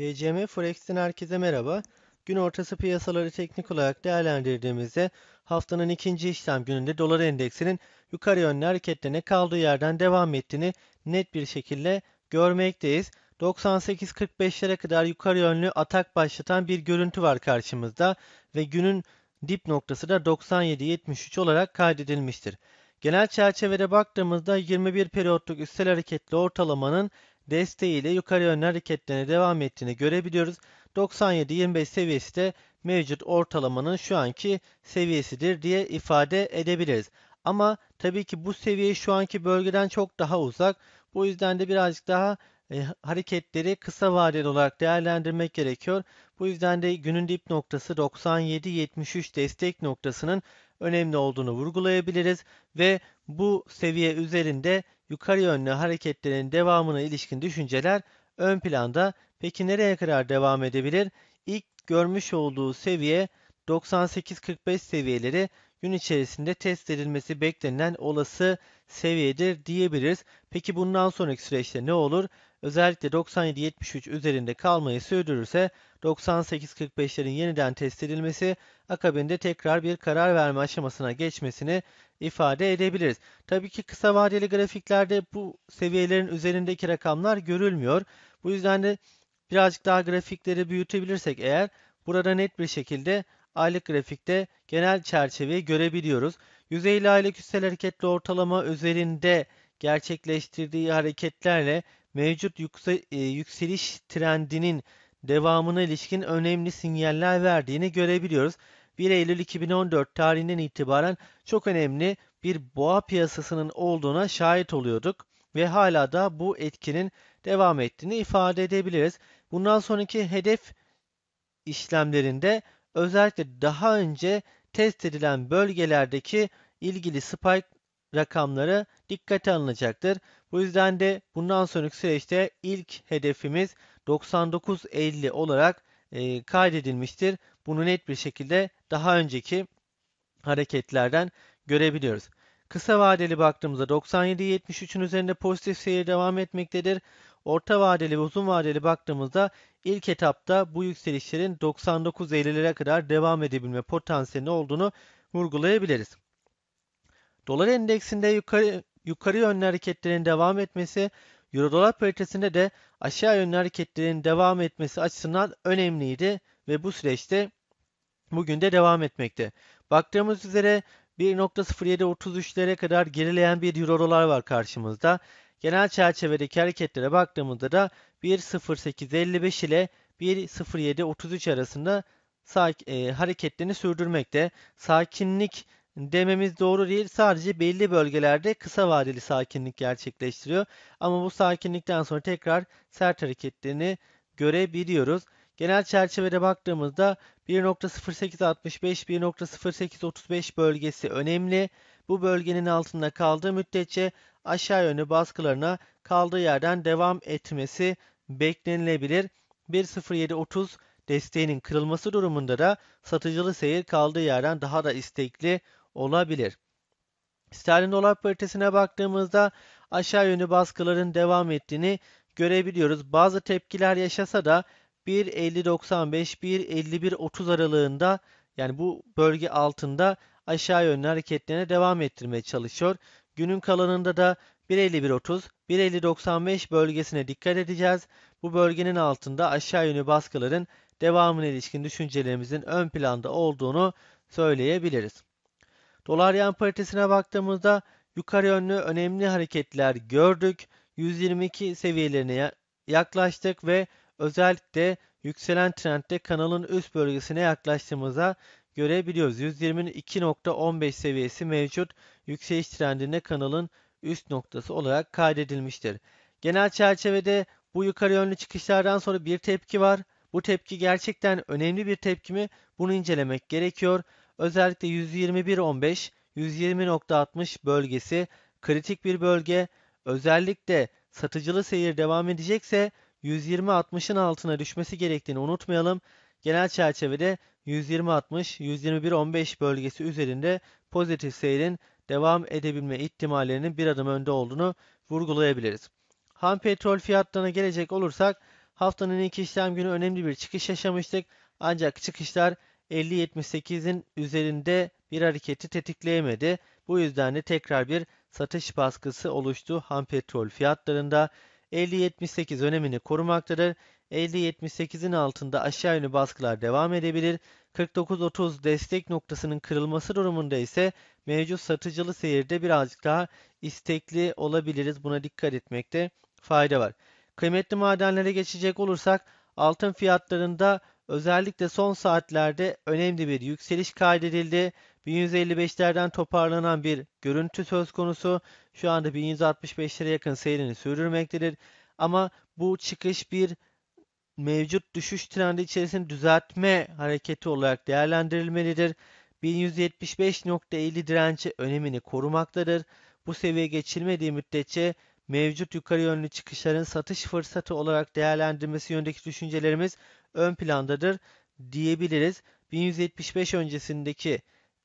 GCM Forex'ten herkese merhaba. Gün ortası piyasaları teknik olarak değerlendirdiğimizde haftanın ikinci işlem gününde dolar endeksinin yukarı yönlü hareketlerine kaldığı yerden devam ettiğini net bir şekilde görmekteyiz. 98.45'lere kadar yukarı yönlü atak başlatan bir görüntü var karşımızda ve günün dip noktası da 97.73 olarak kaydedilmiştir. Genel çerçevede baktığımızda 21 periyotluk üstel hareketli ortalamanın desteğiyle yukarı yönlü hareketlerine devam ettiğini görebiliyoruz. 97-25 seviyesi de mevcut ortalamanın şu anki seviyesidir diye ifade edebiliriz. Ama tabii ki bu seviye şu anki bölgeden çok daha uzak. Bu yüzden de birazcık daha e, hareketleri kısa vadeli olarak değerlendirmek gerekiyor. Bu yüzden de günün dip noktası 97.73 destek noktasının önemli olduğunu vurgulayabiliriz ve bu seviye üzerinde yukarı yönlü hareketlerin devamına ilişkin düşünceler ön planda. Peki nereye kadar devam edebilir? İlk görmüş olduğu seviye 98.45 seviyeleri gün içerisinde test edilmesi beklenen olası seviyedir diyebiliriz. Peki bundan sonraki süreçte ne olur? özellikle 97,73 üzerinde kalmayı sürdürürse 98-45'lerin yeniden test edilmesi akabinde tekrar bir karar verme aşamasına geçmesini ifade edebiliriz. Tabii ki kısa vadeli grafiklerde bu seviyelerin üzerindeki rakamlar görülmüyor. Bu yüzden de birazcık daha grafikleri büyütebilirsek eğer burada net bir şekilde aylık grafikte genel çerçeveyi görebiliyoruz. 150 aylık üstel hareketli ortalama üzerinde gerçekleştirdiği hareketlerle mevcut e, yükseliş trendinin devamına ilişkin önemli sinyaller verdiğini görebiliyoruz. 1 Eylül 2014 tarihinden itibaren çok önemli bir boğa piyasasının olduğuna şahit oluyorduk ve hala da bu etkinin devam ettiğini ifade edebiliriz. Bundan sonraki hedef işlemlerinde özellikle daha önce test edilen bölgelerdeki ilgili spike rakamları dikkate alınacaktır. Bu yüzden de bundan sonraki süreçte ilk hedefimiz 99.50 olarak e, kaydedilmiştir. Bunu net bir şekilde daha önceki hareketlerden görebiliyoruz. Kısa vadeli baktığımızda 97.73'ün üzerinde pozitif seyir devam etmektedir. Orta vadeli ve uzun vadeli baktığımızda ilk etapta bu yükselişlerin 99.50'lere kadar devam edebilme potansiyeli olduğunu vurgulayabiliriz. Dolar endeksinde yukarı, yukarı yönlü hareketlerin devam etmesi, euro dolar paritesinde de aşağı yönlü hareketlerin devam etmesi açısından önemliydi ve bu süreçte bugün de devam etmekte. Baktığımız üzere 1.0733'lere kadar gerileyen bir euro dolar var karşımızda. Genel çerçevedeki hareketlere baktığımızda da 1.0855 ile 1.0733 arasında e, hareketlerini sürdürmekte. Sakinlik dememiz doğru değil. Sadece belli bölgelerde kısa vadeli sakinlik gerçekleştiriyor. Ama bu sakinlikten sonra tekrar sert hareketlerini görebiliyoruz. Genel çerçevede baktığımızda 1.0865-1.0835 bölgesi önemli. Bu bölgenin altında kaldığı müddetçe aşağı yönlü baskılarına kaldığı yerden devam etmesi beklenilebilir. 1.0730 desteğinin kırılması durumunda da satıcılı seyir kaldığı yerden daha da istekli olabilir. Sterlin dolar paritesine baktığımızda aşağı yönlü baskıların devam ettiğini görebiliyoruz. Bazı tepkiler yaşasa da 1.50.95 1.51.30 aralığında yani bu bölge altında aşağı yönlü hareketlerine devam ettirmeye çalışıyor. Günün kalanında da 1.51.30 1.50.95 bölgesine dikkat edeceğiz. Bu bölgenin altında aşağı yönlü baskıların devamına ilişkin düşüncelerimizin ön planda olduğunu söyleyebiliriz. Dolar yen paritesine baktığımızda yukarı yönlü önemli hareketler gördük. 122 seviyelerine yaklaştık ve özellikle yükselen trendde kanalın üst bölgesine yaklaştığımıza görebiliyoruz. 122.15 seviyesi mevcut yükseliş trendinde kanalın üst noktası olarak kaydedilmiştir. Genel çerçevede bu yukarı yönlü çıkışlardan sonra bir tepki var. Bu tepki gerçekten önemli bir tepki mi? Bunu incelemek gerekiyor. Özellikle 121.15, 120.60 bölgesi kritik bir bölge. Özellikle satıcılı seyir devam edecekse 120.60'ın altına düşmesi gerektiğini unutmayalım. Genel çerçevede 120.60, 121.15 bölgesi üzerinde pozitif seyrin devam edebilme ihtimallerinin bir adım önde olduğunu vurgulayabiliriz. Ham petrol fiyatlarına gelecek olursak haftanın ilk işlem günü önemli bir çıkış yaşamıştık. Ancak çıkışlar 50.78'in üzerinde bir hareketi tetikleyemedi. Bu yüzden de tekrar bir satış baskısı oluştu ham petrol fiyatlarında. 50.78 önemini korumaktadır. 50.78'in altında aşağı yönlü baskılar devam edebilir. 49.30 destek noktasının kırılması durumunda ise mevcut satıcılı seyirde birazcık daha istekli olabiliriz. Buna dikkat etmekte fayda var. Kıymetli madenlere geçecek olursak altın fiyatlarında Özellikle son saatlerde önemli bir yükseliş kaydedildi. 1155'lerden toparlanan bir görüntü söz konusu. Şu anda 1165'lere yakın seyrini sürdürmektedir. Ama bu çıkış bir mevcut düşüş trendi içerisinde düzeltme hareketi olarak değerlendirilmelidir. 1175.50 direnci önemini korumaktadır. Bu seviye geçilmediği müddetçe mevcut yukarı yönlü çıkışların satış fırsatı olarak değerlendirmesi yönündeki düşüncelerimiz ön plandadır diyebiliriz. 1175 öncesindeki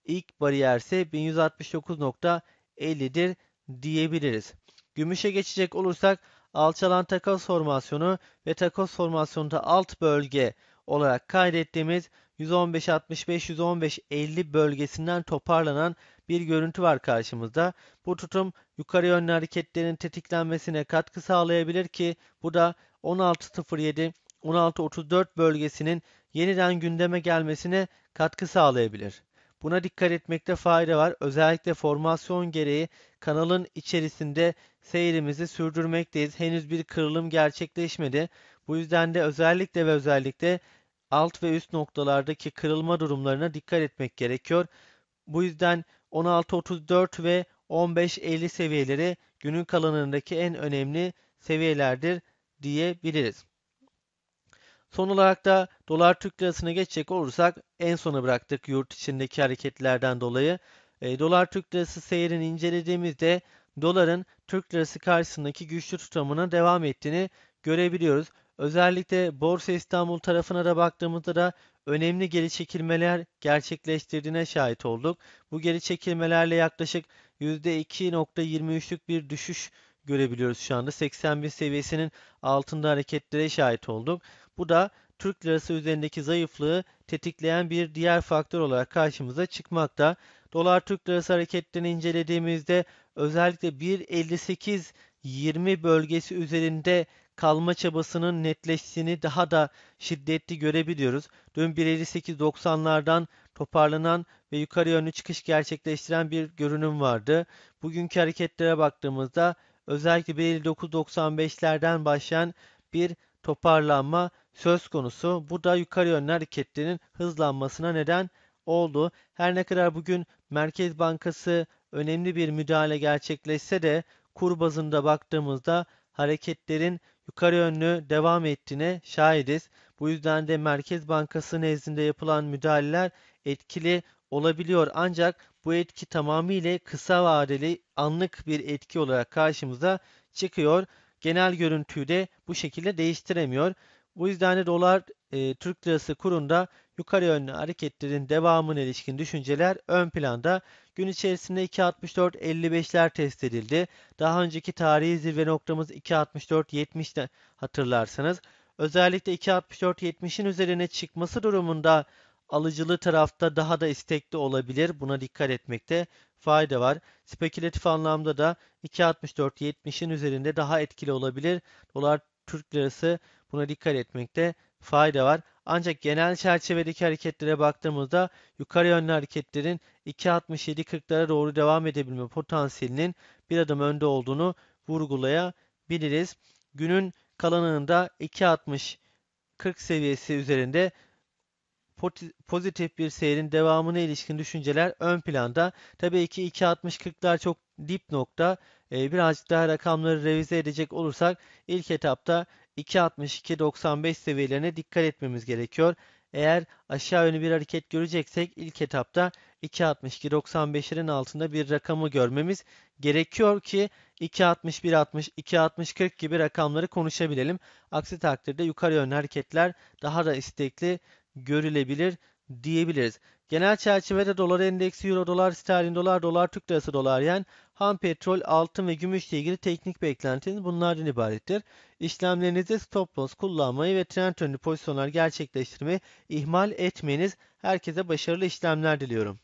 ilk bariyer ise 1169.50'dir diyebiliriz. Gümüşe geçecek olursak alçalan takas formasyonu ve takas formasyonunda alt bölge olarak kaydettiğimiz 115 65 115 50 bölgesinden toparlanan bir görüntü var karşımızda. Bu tutum yukarı yönlü hareketlerin tetiklenmesine katkı sağlayabilir ki bu da 16.07 16.34 bölgesinin yeniden gündeme gelmesine katkı sağlayabilir. Buna dikkat etmekte fayda var. Özellikle formasyon gereği kanalın içerisinde seyrimizi sürdürmekteyiz. Henüz bir kırılım gerçekleşmedi. Bu yüzden de özellikle ve özellikle alt ve üst noktalardaki kırılma durumlarına dikkat etmek gerekiyor. Bu yüzden 16.34 ve 15.50 seviyeleri günün kalanındaki en önemli seviyelerdir diyebiliriz. Son olarak da dolar Türk lirasına geçecek olursak en sona bıraktık yurt içindeki hareketlerden dolayı. E, dolar Türk lirası seyrini incelediğimizde doların Türk lirası karşısındaki güçlü tutamına devam ettiğini görebiliyoruz. Özellikle Borsa İstanbul tarafına da baktığımızda da önemli geri çekilmeler gerçekleştirdiğine şahit olduk. Bu geri çekilmelerle yaklaşık %2.23'lük bir düşüş görebiliyoruz şu anda. 81 seviyesinin altında hareketlere şahit olduk. Bu da Türk lirası üzerindeki zayıflığı tetikleyen bir diğer faktör olarak karşımıza çıkmakta. Dolar Türk lirası hareketlerini incelediğimizde özellikle 1.58 20 bölgesi üzerinde kalma çabasının netleştiğini daha da şiddetli görebiliyoruz. Dün 1.58.90'lardan toparlanan ve yukarı yönlü çıkış gerçekleştiren bir görünüm vardı. Bugünkü hareketlere baktığımızda özellikle 1.59.95'lerden başlayan bir toparlanma söz konusu. Bu da yukarı yönlü hareketlerin hızlanmasına neden oldu. Her ne kadar bugün Merkez Bankası önemli bir müdahale gerçekleşse de kur bazında baktığımızda hareketlerin yukarı yönlü devam ettiğine şahidiz. Bu yüzden de Merkez Bankası nezdinde yapılan müdahaleler etkili olabiliyor ancak bu etki tamamıyla kısa vadeli anlık bir etki olarak karşımıza çıkıyor. Genel görüntüyü de bu şekilde değiştiremiyor. Bu yüzden de dolar e, Türk lirası kurunda yukarı yönlü hareketlerin devamına ilişkin düşünceler ön planda. Gün içerisinde 2.64 55'ler test edildi. Daha önceki tarihi zirve noktamız 2.64.70'te hatırlarsanız. Özellikle 2.64.70'in üzerine çıkması durumunda alıcılı tarafta daha da istekli olabilir. Buna dikkat etmekte fayda var. Spekülatif anlamda da 2.64.70'in üzerinde daha etkili olabilir. Dolar Türk lirası buna dikkat etmekte fayda var. Ancak genel çerçevedeki hareketlere baktığımızda yukarı yönlü hareketlerin 2.67-40'lara doğru devam edebilme potansiyelinin bir adım önde olduğunu vurgulayabiliriz. Günün kalanında 2.60-40 seviyesi üzerinde pozitif bir seyrin devamına ilişkin düşünceler ön planda. Tabii ki 2.60-40'lar çok dip nokta. Ee, birazcık daha rakamları revize edecek olursak ilk etapta 2.62-95 seviyelerine dikkat etmemiz gerekiyor. Eğer aşağı yönlü bir hareket göreceksek ilk etapta 2.62-95'lerin altında bir rakamı görmemiz gerekiyor ki 2.61-60, 2.60-40 gibi rakamları konuşabilelim. Aksi takdirde yukarı yönlü hareketler daha da istekli görülebilir diyebiliriz. Genel çerçevede dolar endeksi, euro dolar, sterlin dolar, dolar, Türk lirası, dolar yen ham petrol, altın ve gümüşle ilgili teknik beklentiniz bunlardan ibarettir. İşlemlerinizde stop loss kullanmayı ve trend yönlü pozisyonlar gerçekleştirmeyi ihmal etmeyiniz. Herkese başarılı işlemler diliyorum.